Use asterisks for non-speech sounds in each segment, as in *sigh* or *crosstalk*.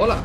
Hola,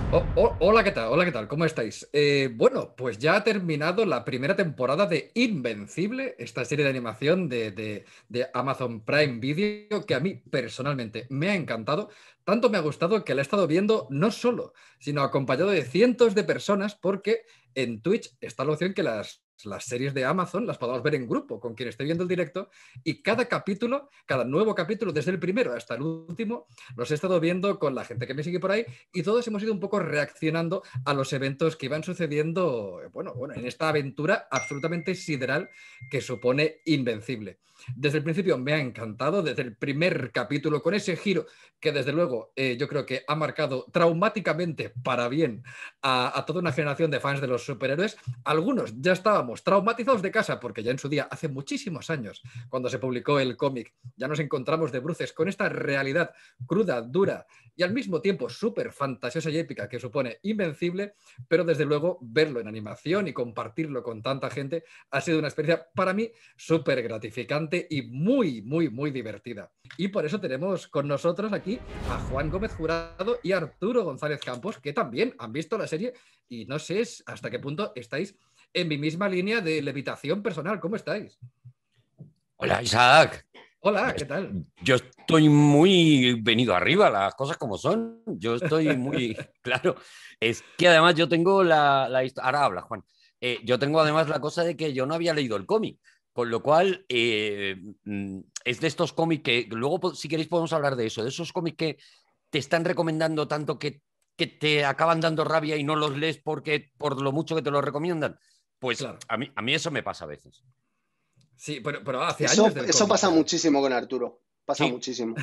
hola, ¿qué tal? Hola, ¿qué tal? ¿Cómo estáis? Eh, bueno, pues ya ha terminado la primera temporada de Invencible, esta serie de animación de, de, Amazon Prime Video, que a mí personalmente me ha encantado. Tanto me ha gustado que la he estado viendo no solo, sino acompañado de cientos de personas, porque en Twitch está la opción que las las series de Amazon las podamos ver en grupo con quien esté viendo el directo y cada capítulo, cada nuevo capítulo, desde el primero hasta el último, los he estado viendo con la gente que me sigue por ahí y todos hemos ido un poco reaccionando a los eventos que iban sucediendo, bueno, bueno, en esta aventura absolutamente sideral que supone Invencible. Desde el principio me ha encantado, desde el primer capítulo, con ese giro que desde luego eh, yo creo que ha marcado traumáticamente para bien a, a, toda una generación de fans de los superhéroes. Algunos ya estábamos traumatizados de casa porque ya en su día, hace muchísimos años, cuando se publicó el cómic, ya nos encontramos de bruces con esta realidad cruda, dura y al mismo tiempo súper fantasiosa y épica que supone Invencible, pero desde luego verlo en animación y compartirlo con tanta gente ha sido una experiencia para mí súper gratificante y muy, muy, muy divertida. Y por eso tenemos con nosotros aquí a Juan Gómez Jurado y Arturo González Campos, que también han visto la serie y no sé hasta qué punto estáis en mi misma línea de levitación personal. ¿Cómo estáis? Hola, Isaac. Hola, pues ¿qué tal? Yo estoy muy venido arriba, las cosas como son. Yo estoy muy *laughs* claro. Es que además yo tengo la, historia. ahora habla Juan. Eh, yo tengo además la cosa de que yo no había leído el cómic. Con lo cual, eh, mm, es de estos cómics que luego, si queréis, podemos hablar de eso, de esos cómics que te están recomendando tanto que, te acaban dando rabia y no los lees porque por lo mucho que te los recomiendan. Pues a, mí, a mí eso me pasa a veces. Sí, pero, pero hace eso, años Eso pasa ¿eh? muchísimo con Arturo. Pasa muchísimo.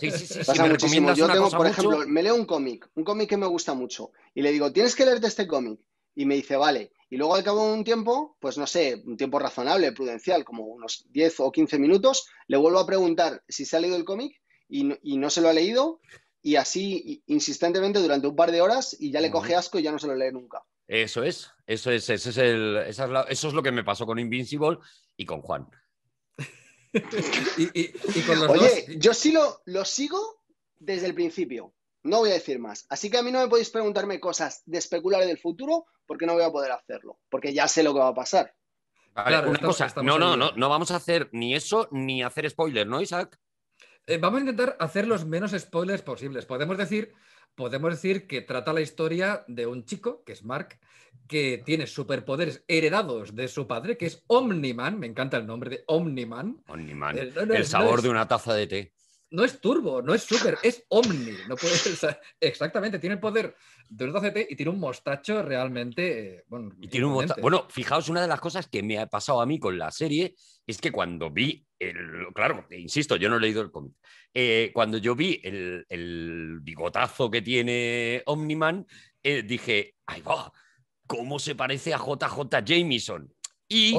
Sí, sí, pasa muchísimo. Yo tengo, por ejemplo, me leo un cómic, un cómic que me gusta mucho, y le digo, tienes que leerte este cómic. Y me dice, vale, y luego al cabo de un tiempo, pues no sé, un tiempo razonable, prudencial, como unos 10 o 15 minutos, le vuelvo a preguntar si se ha leído el cómic y, no, se lo ha leído y así insistentemente durante un par de horas y ya le coge asco y ya no se lo lee nunca. Eso es, eso es, es eso es lo que me pasó con Invincible y con Juan. *laughs* y, Oye, yo sí lo, lo sigo desde el principio. No voy a decir más. Así que a mí no me podéis preguntarme cosas de especular del futuro porque no voy a poder hacerlo, porque ya sé lo que va a pasar. no, no, no, no vamos a hacer ni eso ni hacer spoilers, ¿no, Isaac? Eh, vamos a intentar hacer los menos spoilers posibles. Podemos decir, podemos decir que trata la historia de un chico, que es Mark, que tiene superpoderes heredados de su padre, que es Omniman, me encanta el nombre de Omniman. Omniman, eh, el, sabor de una taza de té no es turbo, no es super, es omni. *laughs* exactamente, tiene el poder de un 12T y tiene un mostacho realmente. Eh, bueno, y fijaos, una de las cosas que me ha pasado a mí con la serie es que cuando vi el. Claro, insisto, yo no he leído el cómic. Eh, cuando yo vi el, bigotazo que tiene Omniman, eh, dije, ¡ay va! ¿Cómo se parece a JJ Jameson? Y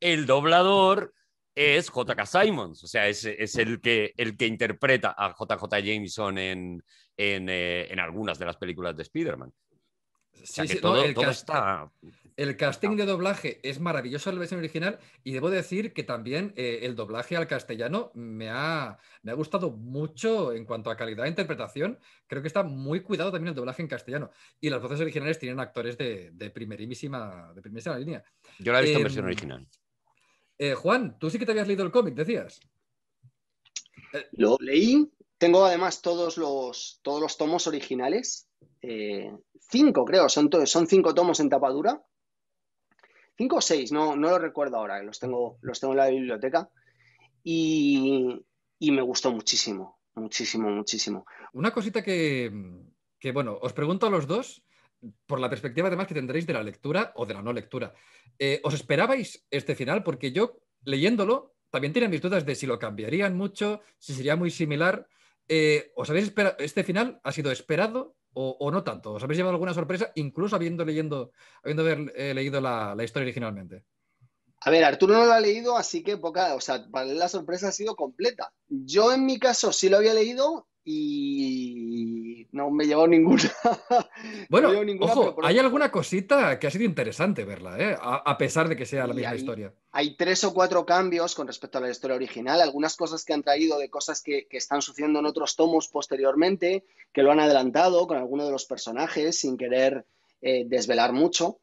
el doblador es JK Simons, o sea, es, es, el, que, el que interpreta a JJ Jameson eh, en, algunas de las películas de Spider-Man. sí, el está... El casting de doblaje es maravilloso en la versión original y debo decir que también eh, el doblaje al castellano me ha, me ha gustado mucho en cuanto a calidad de interpretación. Creo que está muy cuidado también el doblaje en castellano. Y las voces originales tienen actores de, primerísima, de línea. Yo la he visto en em, versión original. Eh, Juan, tú sí que te habías leído el cómic, decías. Eh, lo leí. Tengo además todos los, todos los tomos originales. Eh, cinco, creo. Son, son cinco tomos en tapadura. Cinco o seis, no, no lo recuerdo ahora. Los tengo, los tengo en la biblioteca. Y, me gustó muchísimo. Muchísimo, muchísimo. Una cosita que, que, bueno, os pregunto a los dos por la perspectiva además que tendréis de la lectura o de la no lectura. Eh, ¿Os esperabais este final? Porque yo, leyéndolo, también tenía mis dudas de si lo cambiarían mucho, si sería muy similar. Eh, ¿Os habéis esperado? ¿Este final ha sido esperado o, no tanto? ¿Os habéis llevado alguna sorpresa, incluso habiendo, habiendo eh, leído la, historia originalmente? A ver, Arturo no lo ha leído, así que poca, la sorpresa ha sido completa. Yo en mi caso sí lo había leído y no me llevó ninguna. *laughs* Bueno, ojo, hay alguna cosita que ha sido interesante verla, ¿eh? a, pesar de que sea la misma historia. Hay tres o cuatro cambios con respecto a la historia original, algunas cosas que han traído de cosas que, están sucediendo en otros tomos posteriormente, que lo han adelantado con alguno de los personajes sin querer eh, desvelar mucho.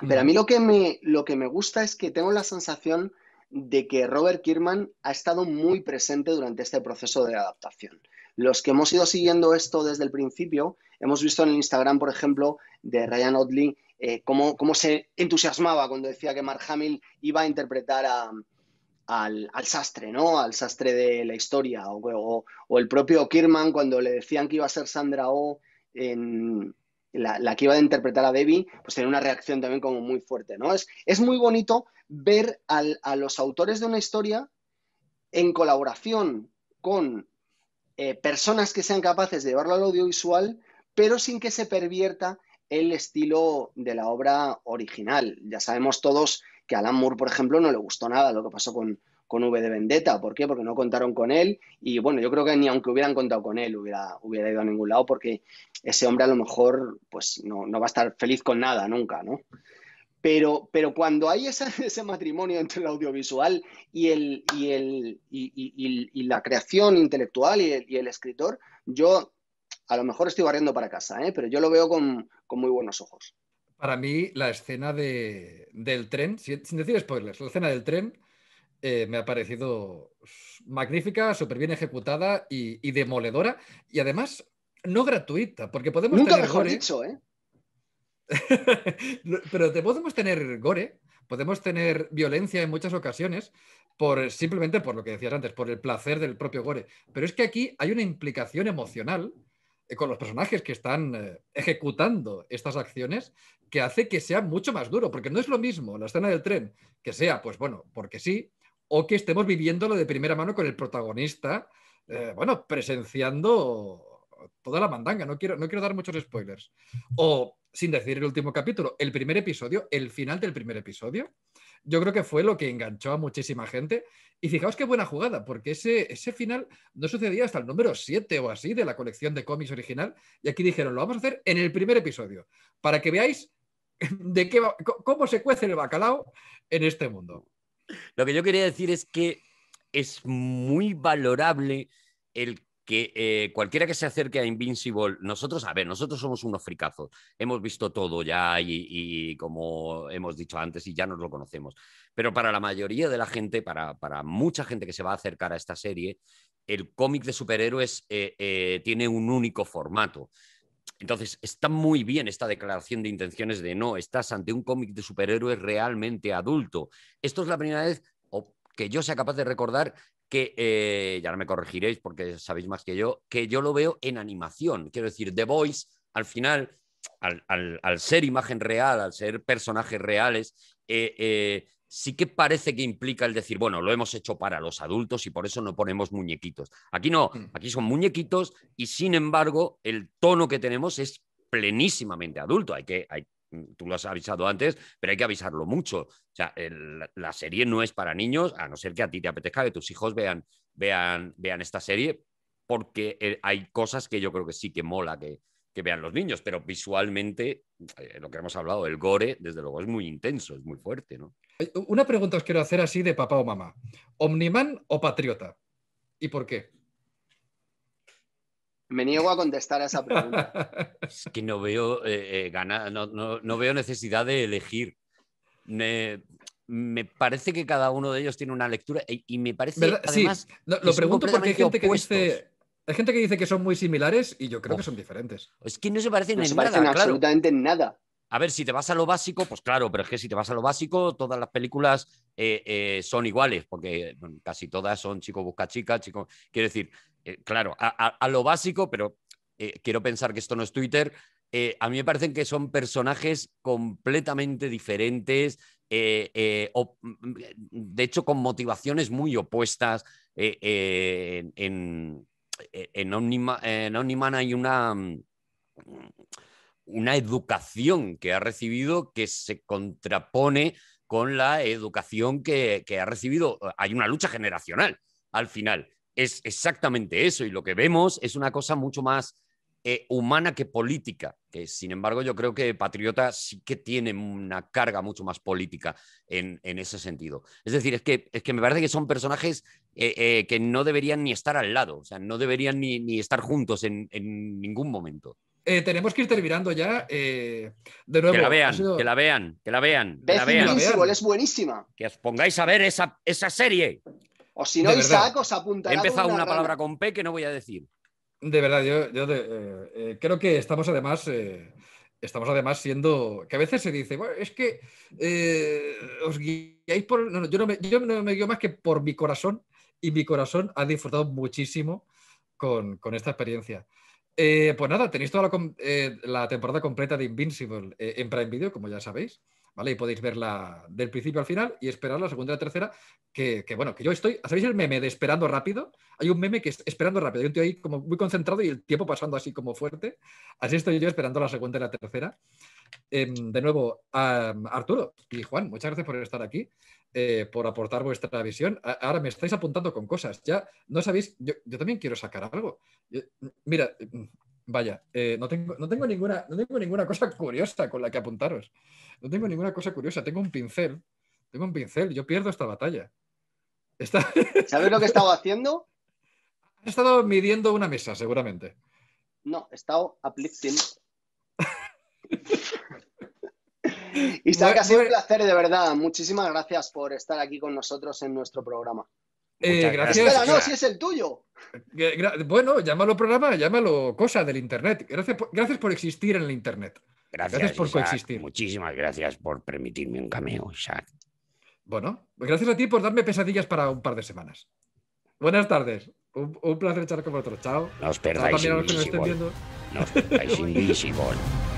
Pero a mm. mí lo que, me, lo que me gusta es que tengo la sensación de que Robert Kierman ha estado muy presente durante este proceso de adaptación. Los que hemos ido siguiendo esto desde el principio, hemos visto en el Instagram, por ejemplo, de Ryan Otley, eh, cómo, se entusiasmaba cuando decía que Mark Hamill iba a interpretar al, sastre, ¿no? Al sastre de la historia. O, el propio Kierman cuando le decían que iba a ser Sandra O oh en, la, que iba a interpretar a Debbie, pues tenía una reacción también como muy fuerte, ¿no? Es, es muy bonito ver a los autores de una historia en colaboración con eh, personas que sean capaces de llevarlo al audiovisual, pero sin que se pervierta el estilo de la obra original. Ya sabemos todos que a Alan Moore, por ejemplo, no le gustó nada lo que pasó con, con V de Vendetta. ¿Por qué? Porque no contaron con él y bueno, yo creo que ni aunque hubieran contado con él hubiera, ido a ningún lado porque ese hombre a lo mejor pues no, va a estar feliz con nada nunca, ¿no? Pero, pero cuando hay *laughs* ese matrimonio entre el audiovisual y, el, y, el, y, la creación intelectual y el escritor, yo a lo mejor estoy barriendo para casa, ¿eh? pero yo lo veo con, muy buenos ojos. Para mí, la escena del tren, sin, decir spoilers, la escena del tren eh, me ha parecido magnífica, súper bien ejecutada y, demoledora. Y además, no gratuita, porque podemos Nunca tener mejor gore, dicho, ¿eh? *laughs* pero podemos tener gore, podemos tener violencia en muchas ocasiones, por, simplemente por lo que decías antes, por el placer del propio gore. Pero es que aquí hay una implicación emocional eh, con los personajes que están eh, ejecutando estas acciones que hace que sea mucho más duro, porque no es lo mismo la escena del tren que sea, pues bueno, porque sí, o que estemos viviéndolo de primera mano con el protagonista, eh, bueno, presenciando toda la mandanga. No quiero, no quiero dar muchos spoilers. O, sin decir el último capítulo, el primer episodio, el final del primer episodio, yo creo que fue lo que enganchó a muchísima gente. Y fijaos qué buena jugada, porque ese, ese final no sucedía hasta el número 7 o así de la colección de cómics original. Y aquí dijeron, lo vamos a hacer en el primer episodio, para que veáis *laughs* de qué cómo se cuece el bacalao en este mundo. Lo que yo quería decir es que es muy valorable el que eh, cualquiera que se acerque a Invincible, nosotros, a ver, nosotros somos unos fricazos, hemos visto todo ya y, como hemos dicho antes y ya nos lo conocemos, pero para la mayoría de la gente, para, mucha gente que se va a acercar a esta serie, el cómic de superhéroes eh, eh, tiene un único formato. Entonces, está muy bien esta declaración de intenciones de no, estás ante un cómic de superhéroes realmente adulto. Esto es la primera vez que yo sea capaz de recordar que, eh, ya no me corregiréis porque sabéis más que yo, que yo lo veo en animación. Quiero decir, The Voice, al final, al, ser imagen real, al ser personajes reales, eh, eh, sí que parece que implica el decir, bueno, lo hemos hecho para los adultos y por eso no ponemos muñequitos. Aquí no, mm. aquí son muñequitos y sin embargo el tono que tenemos es plenísimamente adulto. Hay que, hay, mm, tú lo has avisado antes, pero hay que avisarlo mucho. O sea, la serie no es para niños, a no ser que a ti te apetezca que tus hijos vean, vean, vean esta serie, porque eh, hay cosas que yo creo que sí que mola que, que vean los niños, pero visualmente, eh, lo que hemos hablado, el gore, desde luego, es muy intenso, es muy fuerte, Una pregunta os quiero hacer así de papá o mamá. ¿Omniman o patriota? ¿Y por qué? Me niego a contestar a esa pregunta. *laughs* es que no veo, eh, eh no, veo necesidad de elegir. Me, parece que cada uno de ellos tiene una lectura e, y, me parece... Además, lo, pregunto porque hay gente que dice hay gente que dice que son muy similares y yo creo que son diferentes. Es que no se parecen se parecen absolutamente en nada. A ver, si te vas a lo básico, pues claro, pero es que si te vas a lo básico, todas las películas eh, eh, son iguales, porque casi todas son chico busca chica, chico. Quiero decir, eh, claro, a, lo básico, pero quiero pensar que esto no es Twitter. a mí me parecen que son personajes completamente diferentes, de hecho con motivaciones muy opuestas en, eh, en Omniman, hay una, mm, una educación que ha recibido que se contrapone con la educación que ha recibido. Hay una lucha generacional al final. Es exactamente eso y lo que vemos es una cosa mucho más eh, humana que política, que sin embargo yo creo que Patriota sí que tiene una carga mucho más política en, ese sentido. Es decir, es que, es que me parece que son personajes eh, eh, que no deberían ni estar al lado, o sea, no deberían ni, estar juntos en, ningún momento. tenemos que ir terminando ya. de nuevo. Que la vean, que la vean, que la vean. Que la es buenísima. Que os pongáis a ver esa, esa serie. O si no, os He empezado una palabra con P que no voy a decir. De verdad, yo, eh, eh, creo que estamos además, eh, estamos además siendo, que a veces se dice, bueno, es que os guiáis por, no, yo, no me, yo no me guío más que por mi corazón y mi corazón ha disfrutado muchísimo con, con esta experiencia. pues nada, tenéis toda la, la, temporada completa de Invincible en Prime Video, como ya sabéis. ¿vale? Y podéis verla del principio al final y esperar la segunda y la tercera, que, bueno, que yo estoy, ¿sabéis el meme de esperando rápido? Hay un meme que es esperando rápido, hay un ahí como muy concentrado y el tiempo pasando así como fuerte, así estoy yo esperando la segunda y la tercera. Em, de nuevo, Arturo y Juan, muchas gracias por estar aquí. Eh, por aportar vuestra visión. Ahora me estáis apuntando con cosas. Ya no sabéis, yo, también quiero sacar algo. mira, Vaya, eh, no, tengo, ninguna, no tengo ninguna cosa *laughs* curiosa con la que apuntaros. No tengo ninguna cosa curiosa. Tengo un pincel. Tengo un pincel. Yo pierdo esta batalla. *laughs* ¿Sabes lo que he estado haciendo? He estado midiendo una mesa, seguramente. No, he estado uplifting. *laughs* sabe que ha sido un placer, de verdad. Muchísimas gracias por estar aquí con nosotros en nuestro programa. Eh, gracias. no, si es el tuyo. Bueno, llámalo programa, llámalo cosa del Internet. Gracias por, gracias por existir en el Internet. Gracias, por coexistir. Muchísimas gracias por permitirme un cameo, Isaac. Bueno, gracias a ti por darme pesadillas para un par de semanas. Buenas tardes. Un, placer echar con vosotros. Chao. No os perdáis Invisible. No os perdáis *laughs*